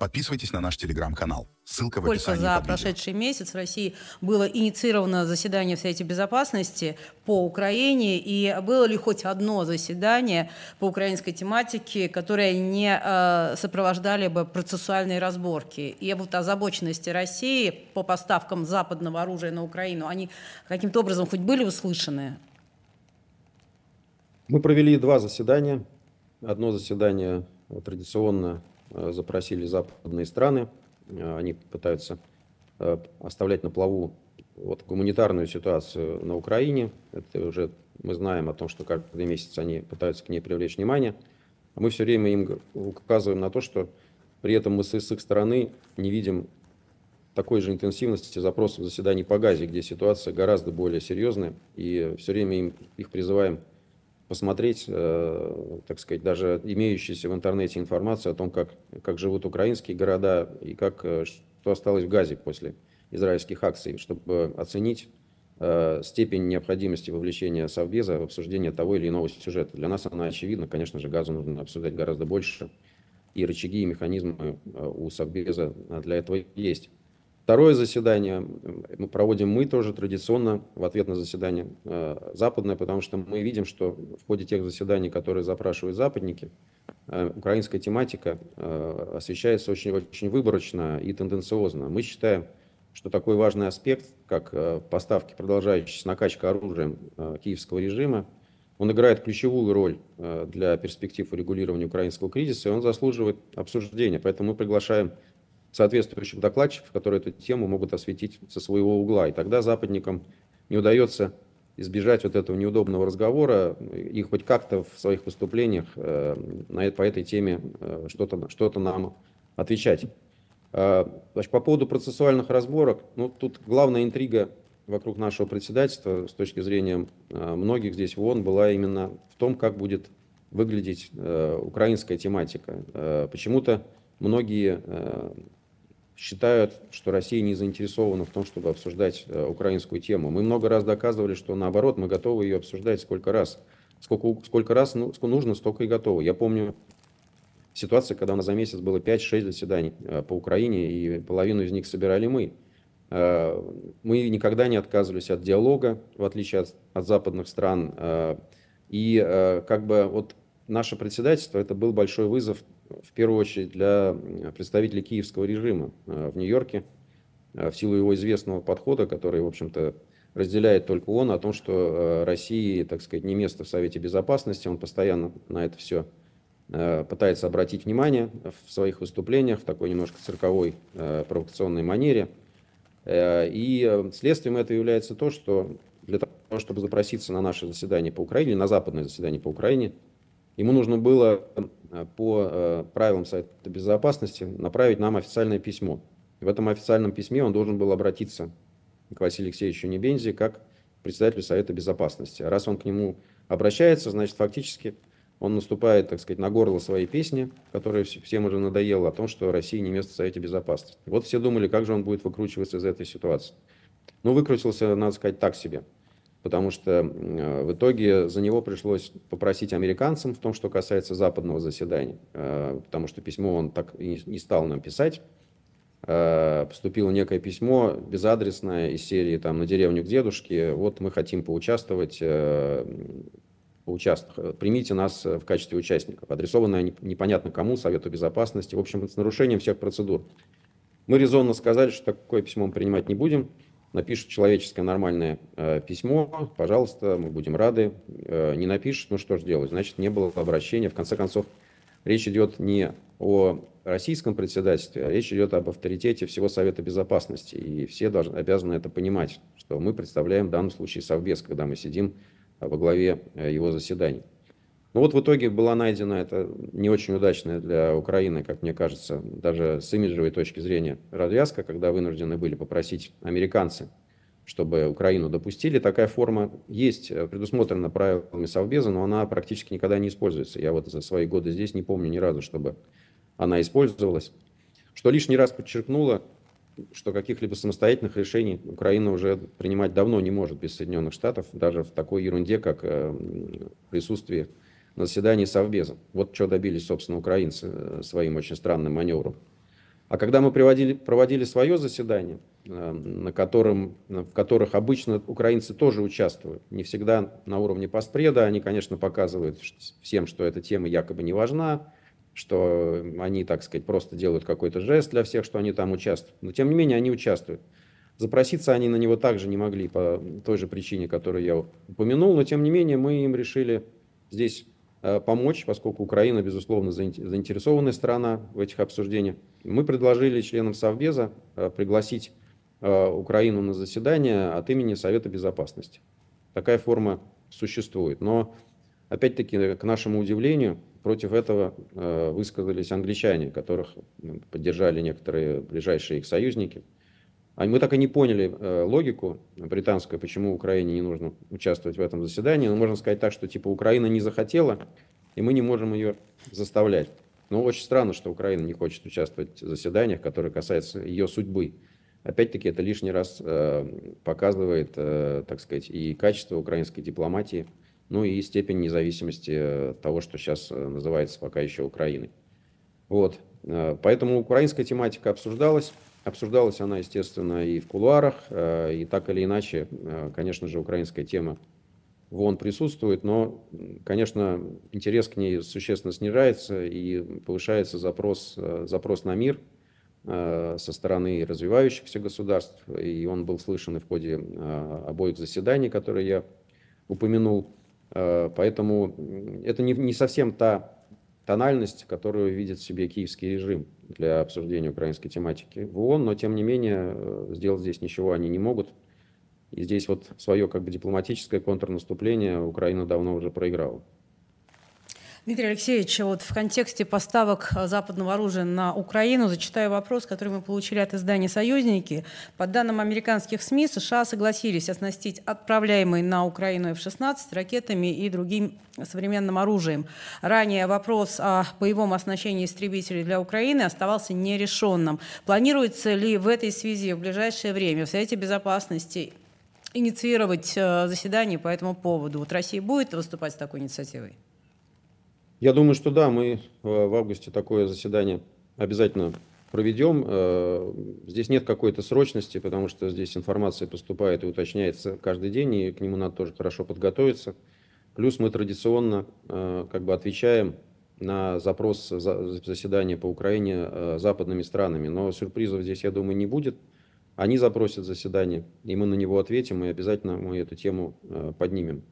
Подписывайтесь на наш телеграм-канал. Ссылка Сколько в описании. за под прошедший месяц в России было инициировано заседание в Совете Безопасности по Украине? И было ли хоть одно заседание по украинской тематике, которое не э, сопровождали бы процессуальные разборки? И вот озабоченности России по поставкам западного оружия на Украину, они каким-то образом хоть были услышаны? Мы провели два заседания. Одно заседание традиционно Э, запросили западные страны. Э, они пытаются э, оставлять на плаву вот гуманитарную ситуацию на Украине. Это уже мы знаем о том, что каждый месяц они пытаются к ней привлечь внимание. мы все время им указываем на то, что при этом мы с их стороны не видим такой же интенсивности запросов заседаний по Газе, где ситуация гораздо более серьезная, и все время им, их призываем посмотреть, э, так сказать, даже имеющуюся в интернете информацию о том, как, как живут украинские города и как, э, что осталось в Газе после израильских акций, чтобы оценить э, степень необходимости вовлечения Совбеза в обсуждение того или иного сюжета. Для нас она очевидна. Конечно же, газу нужно обсуждать гораздо больше. И рычаги, и механизмы у Совбеза для этого есть. Второе заседание мы проводим мы тоже традиционно в ответ на заседание э, западное, потому что мы видим, что в ходе тех заседаний, которые запрашивают западники, э, украинская тематика э, освещается очень, очень выборочно и тенденциозно. Мы считаем, что такой важный аспект, как э, поставки, продолжающаяся накачка оружием э, киевского режима, он играет ключевую роль э, для перспектив урегулирования украинского кризиса, и он заслуживает обсуждения. Поэтому мы приглашаем соответствующих докладчиков, которые эту тему могут осветить со своего угла. И тогда западникам не удается избежать вот этого неудобного разговора и хоть как-то в своих выступлениях э, на, по этой теме э, что-то что нам отвечать. А, значит, по поводу процессуальных разборок, ну, тут главная интрига вокруг нашего председательства с точки зрения э, многих здесь в ООН была именно в том, как будет выглядеть украинская тематика. Почему-то многие считают, что Россия не заинтересована в том, чтобы обсуждать э, украинскую тему. Мы много раз доказывали, что наоборот, мы готовы ее обсуждать сколько раз. Сколько, сколько раз ну, нужно, столько и готовы. Я помню ситуацию, когда у нас за месяц было 5-6 заседаний э, по Украине, и половину из них собирали мы. Э, мы никогда не отказывались от диалога, в отличие от, от западных стран. И как бы вот наше председательство это был большой вызов, в первую очередь, для представителей киевского режима э, в Нью-Йорке, э, в силу его известного подхода, который, в общем-то, разделяет только он, о том, что э, России, так сказать, не место в Совете Безопасности, он постоянно на это все пытается обратить внимание в своих выступлениях в такой немножко цирковой провокационной манере. И следствием этого является то, что для того, чтобы запроситься на наше заседание по Украине, на западное заседание по Украине, Ему нужно было э, по э, правилам Совета Безопасности направить нам официальное письмо. в этом официальном письме он должен был обратиться к Василию Алексеевичу Небензи как председателю Совета Безопасности. Раз он к нему обращается, значит, фактически он наступает, так сказать, на горло своей песни, которая всем уже надоела, о том, что Россия не место в Совете Безопасности. Вот все думали, как же он будет выкручиваться из этой ситуации. Но ну, выкрутился, надо сказать, так себе потому что в итоге за него пришлось попросить американцам в том, что касается западного заседания, э, потому что письмо он так и не стал нам писать. Э, поступило некое письмо безадресное из серии там, «На деревню к дедушке», вот мы хотим поучаствовать, поучаствовать. Э, примите нас в качестве участников. Адресованное непонятно кому, Совету Безопасности, в общем, с нарушением всех процедур. Мы резонно сказали, что такое письмо мы принимать не будем – напишет человеческое нормальное э, письмо, пожалуйста, мы будем рады. Э, не напишет, ну что ж делать, значит, не было обращения. В конце концов, речь идет не о российском председательстве, а речь идет об авторитете всего Совета Безопасности. И все должны, обязаны это понимать, что мы представляем в данном случае Совбез, когда мы сидим э, во главе э, его заседаний. Ну вот в итоге была найдена это не очень удачная для Украины, как мне кажется, даже с имиджевой точки зрения развязка, когда вынуждены были попросить американцы, чтобы Украину допустили. Такая форма есть, э, предусмотрена правилами Совбеза, но она практически никогда не используется. Я вот за свои годы здесь не помню ни разу, чтобы она использовалась. Что лишний раз подчеркнуло, что каких-либо самостоятельных решений Украина уже принимать давно не может без Соединенных Штатов, даже в такой ерунде, как э, присутствие на заседании Совбеза. Вот что добились, собственно, украинцы э, своим очень странным маневром. А когда мы приводили, проводили свое заседание, э, на котором, э, в которых обычно украинцы тоже участвуют, не всегда на уровне постпреда, они, конечно, показывают всем, что эта тема якобы не важна, что они, так сказать, просто делают какой-то жест для всех, что они там участвуют. Но, тем не менее, они участвуют. Запроситься они на него также не могли по той же причине, которую я упомянул, но, тем не менее, мы им решили здесь Э, помочь, поскольку Украина, безусловно, заинтересованная страна в этих обсуждениях. Мы предложили членам Совбеза э, пригласить э, Украину на заседание от имени Совета Безопасности. Такая форма существует. Но, опять-таки, к нашему удивлению, против этого высказались англичане, которых поддержали некоторые ближайшие их союзники – а мы так и не поняли э, логику британскую, почему Украине не нужно участвовать в этом заседании. Но можно сказать так, что типа Украина не захотела, и мы не можем ее заставлять. Но очень странно, что Украина не хочет участвовать в заседаниях, которые касаются ее судьбы. Опять-таки это лишний раз э, показывает, э, так сказать, и качество украинской дипломатии, ну и степень независимости э, того, что сейчас э, называется пока еще Украиной. Вот. Поэтому украинская тематика обсуждалась. Обсуждалась она, естественно, и в кулуарах, э, и так или иначе, э, конечно же, украинская тема в ООН присутствует, но, конечно, интерес к ней существенно снижается и повышается запрос, э, запрос на мир со стороны развивающихся государств, и он был слышен и в ходе обоих заседаний, которые я упомянул. Поэтому это не, не совсем та тональность, которую видит в себе киевский режим для обсуждения украинской тематики в ООН, но тем не менее э, сделать здесь ничего они не могут. И здесь вот свое как бы дипломатическое контрнаступление Украина давно уже проиграла. Дмитрий Алексеевич, вот в контексте поставок а, западного оружия на Украину зачитаю вопрос, который мы получили от издания «Союзники». По данным американских СМИ, США согласились оснастить отправляемые на Украину F-16 ракетами и другим современным оружием. Ранее вопрос о боевом оснащении истребителей для Украины оставался нерешенным. Планируется ли в этой связи в ближайшее время в Совете Безопасности инициировать э, заседание по этому поводу? Вот Россия будет выступать с такой инициативой? Я думаю, что да, мы в августе такое заседание обязательно проведем. Э, здесь нет какой-то срочности, потому что здесь информация поступает и уточняется каждый день, и к нему надо тоже хорошо подготовиться. Плюс мы традиционно э, как бы отвечаем на запрос заседания по Украине э, западными странами. Но сюрпризов здесь, я думаю, не будет. Они запросят заседание, и мы на него ответим, и обязательно мы эту тему поднимем.